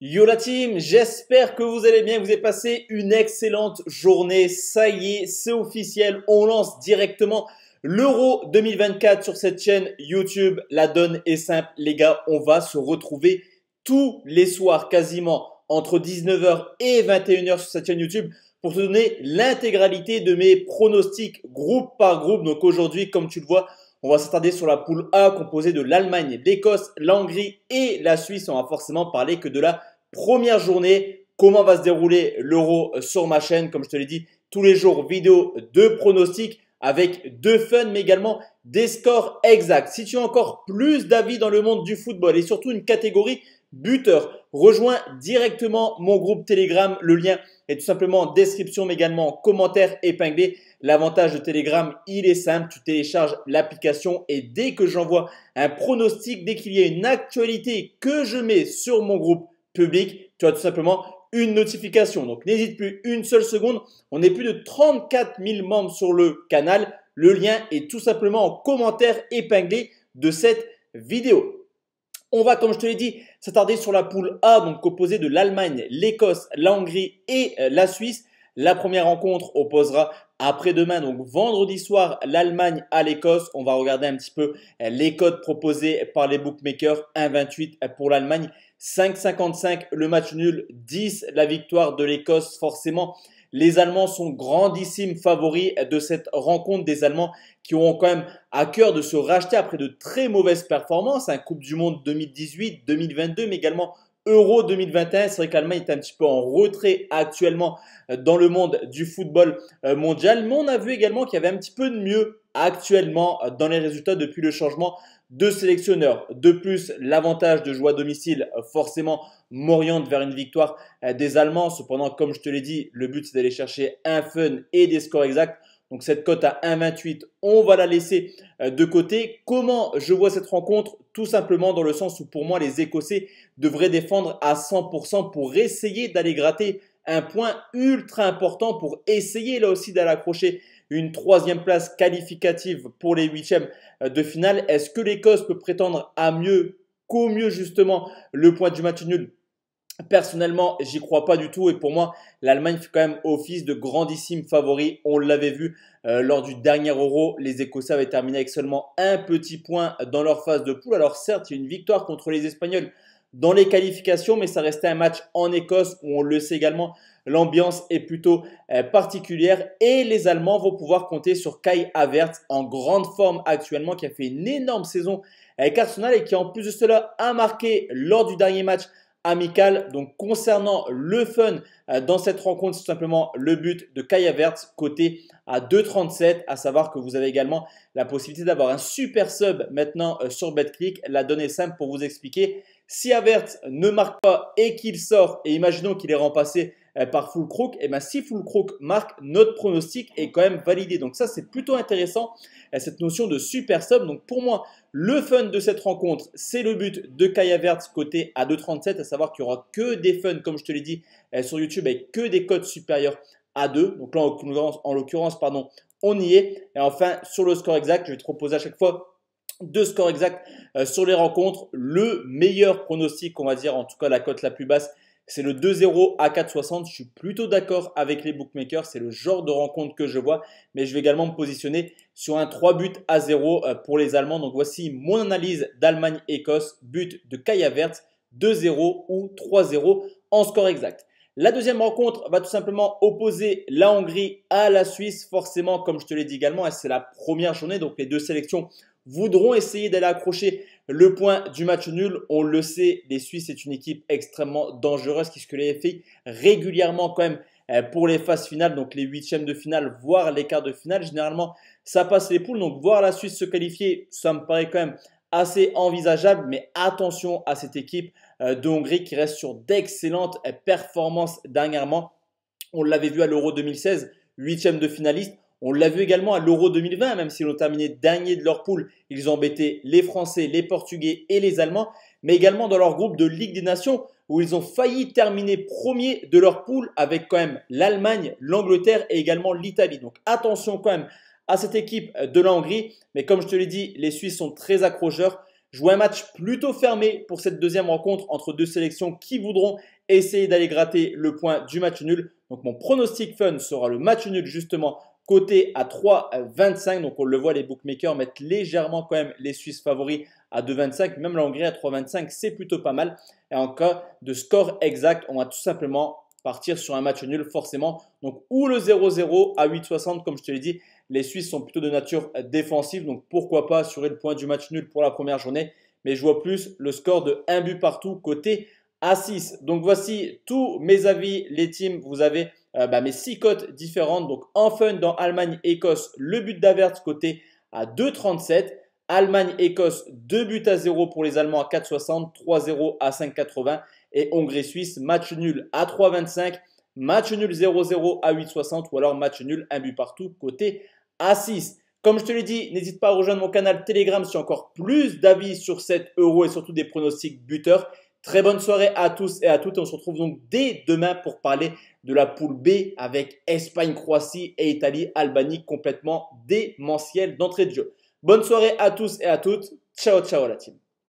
Yo la team, j'espère que vous allez bien, vous avez passé une excellente journée. Ça y est, c'est officiel, on lance directement l'Euro 2024 sur cette chaîne YouTube. La donne est simple, les gars, on va se retrouver tous les soirs quasiment entre 19h et 21h sur cette chaîne YouTube pour te donner l'intégralité de mes pronostics groupe par groupe. Donc aujourd'hui, comme tu le vois, on va s'attarder sur la poule A composée de l'Allemagne, l'Écosse, l'Hongrie et la Suisse. On va forcément parler que de la première journée, comment va se dérouler l'euro sur ma chaîne. Comme je te l'ai dit, tous les jours, vidéo de pronostics avec deux fun, mais également des scores exacts. Si tu as encore plus d'avis dans le monde du football et surtout une catégorie buteur, rejoins directement mon groupe Telegram. Le lien est tout simplement en description, mais également en commentaire épinglé. L'avantage de Telegram, il est simple. Tu télécharges l'application et dès que j'envoie un pronostic, dès qu'il y a une actualité que je mets sur mon groupe public, tu as tout simplement une notification. Donc n'hésite plus une seule seconde. On est plus de 34 000 membres sur le canal. Le lien est tout simplement en commentaire épinglé de cette vidéo. On va, comme je te l'ai dit, s'attarder sur la poule A, donc composée de l'Allemagne, l'Écosse, la et euh, la Suisse. La première rencontre opposera après-demain, donc vendredi soir, l'Allemagne à l'Écosse. On va regarder un petit peu euh, les codes proposés par les bookmakers. 1,28 pour l'Allemagne, 5,55 le match nul, 10 la victoire de l'Écosse forcément. Les Allemands sont grandissimes favoris de cette rencontre des Allemands qui auront quand même à cœur de se racheter après de très mauvaises performances, un hein. Coupe du Monde 2018, 2022, mais également Euro 2021. C'est vrai que est un petit peu en retrait actuellement euh, dans le monde du football euh, mondial. Mais on a vu également qu'il y avait un petit peu de mieux actuellement euh, dans les résultats depuis le changement de sélectionneur. De plus, l'avantage de jouer à domicile forcément m'oriente vers une victoire des Allemands. Cependant, comme je te l'ai dit, le but c'est d'aller chercher un fun et des scores exacts. Donc cette cote à 1,28, on va la laisser euh, de côté. Comment je vois cette rencontre Tout simplement dans le sens où pour moi les Écossais devraient défendre à 100% pour essayer d'aller gratter un point ultra important pour essayer là aussi d'aller accrocher une troisième place qualificative pour les huitièmes euh, de finale. Est-ce que l'Écosse peut prétendre à mieux qu'au mieux justement le point du match nul Personnellement, j'y crois pas du tout et pour moi, l'Allemagne fait quand même office de grandissime favori. On l'avait vu euh, lors du dernier Euro, les Écossais avaient terminé avec seulement un petit point dans leur phase de poule. Alors certes, il y a une victoire contre les Espagnols dans les qualifications, mais ça restait un match en Écosse où on le sait également, l'ambiance est plutôt euh, particulière et les Allemands vont pouvoir compter sur Kai Havertz en grande forme actuellement qui a fait une énorme saison avec Arsenal et qui en plus de cela a marqué lors du dernier match amical. Donc concernant le fun euh, dans cette rencontre, c'est tout simplement le but de Kaya Verts côté à 2,37. À savoir que vous avez également la possibilité d'avoir un super sub maintenant euh, sur BetClick. La donnée simple pour vous expliquer. Si Avert ne marque pas et qu'il sort, et imaginons qu'il est remplacé euh, par Full Crook, et eh bien si Full Crook marque, notre pronostic est quand même validé. Donc ça, c'est plutôt intéressant, euh, cette notion de super sub. Donc pour moi, le fun de cette rencontre, c'est le but de Kaya Verts côté à 2,37, à savoir qu'il n'y aura que des funs, comme je te l'ai dit, euh, sur YouTube, avec que des cotes supérieures à 2. Donc là, en l'occurrence, pardon, on y est. Et enfin, sur le score exact, je vais te proposer à chaque fois deux scores exacts sur les rencontres. Le meilleur pronostic, on va dire, en tout cas la cote la plus basse, c'est le 2-0 à 4,60. Je suis plutôt d'accord avec les bookmakers. C'est le genre de rencontre que je vois. Mais je vais également me positionner sur un 3 buts à 0 euh, pour les Allemands. Donc voici mon analyse d'Allemagne-Écosse. But de Kaya Vert, 2-0 ou 3-0 en score exact. La deuxième rencontre va tout simplement opposer la Hongrie à la Suisse. Forcément, comme je te l'ai dit également, c'est la première journée. Donc les deux sélections voudront essayer d'aller accrocher le point du match nul. On le sait, les Suisses, c'est une équipe extrêmement dangereuse qui les fait régulièrement quand même euh, pour les phases finales, donc les huitièmes de finale, voire les quarts de finale. Généralement, ça passe les poules. Donc voir la Suisse se qualifier, ça me paraît quand même assez envisageable, mais attention à cette équipe euh, de Hongrie qui reste sur d'excellentes euh, performances dernièrement. On l'avait vu à l'Euro 2016, huitième de finaliste. On l'a vu également à l'Euro 2020, même s'ils ont terminé dernier de leur poule, ils ont embêté les Français, les Portugais et les Allemands, mais également dans leur groupe de Ligue des Nations, où ils ont failli terminer premier de leur poule avec quand même l'Allemagne, l'Angleterre et également l'Italie. Donc attention quand même à cette équipe de la Hongrie, mais comme je te l'ai dit, les Suisses sont très accrocheurs. Jouer un match plutôt fermé pour cette deuxième rencontre entre deux sélections qui voudront essayer d'aller gratter le point du match nul. Donc mon pronostic fun sera le match nul justement Côté à 3,25. Donc on le voit, les bookmakers mettent légèrement quand même les Suisses favoris à 2,25. Même l'Hongrie à 3,25, c'est plutôt pas mal. Et en cas de score exact, on va tout simplement partir sur un match nul forcément. Donc ou le 0-0 à 8,60 comme je te l'ai dit. Les Suisses sont plutôt de nature défensive, donc pourquoi pas assurer le point du match nul pour la première journée. Mais je vois plus le score de 1 but partout côté a 6. Donc voici tous mes avis, les teams. Vous avez euh, bah, mes 6 cotes différentes. Donc en fun dans Allemagne-Écosse, le but d'Avert côté à 2,37. Allemagne-Écosse, 2 buts à 0 pour les Allemands à 4,60, 3-0 à 5,80. Et Hongrie-Suisse, match nul à 3,25. Match nul 0-0 à 8,60 ou alors match nul, un but partout, côté à 6. Comme je te l'ai dit, n'hésite pas à rejoindre mon canal Telegram si encore plus d'avis sur 7 euro et surtout des pronostics buteurs. Très bonne soirée à tous et à toutes. on se retrouve donc dès demain pour parler de la poule B avec Espagne, Croatie et Italie, Albanie complètement démentielle d'entrée de jeu. Bonne soirée à tous et à toutes. Ciao, ciao la team.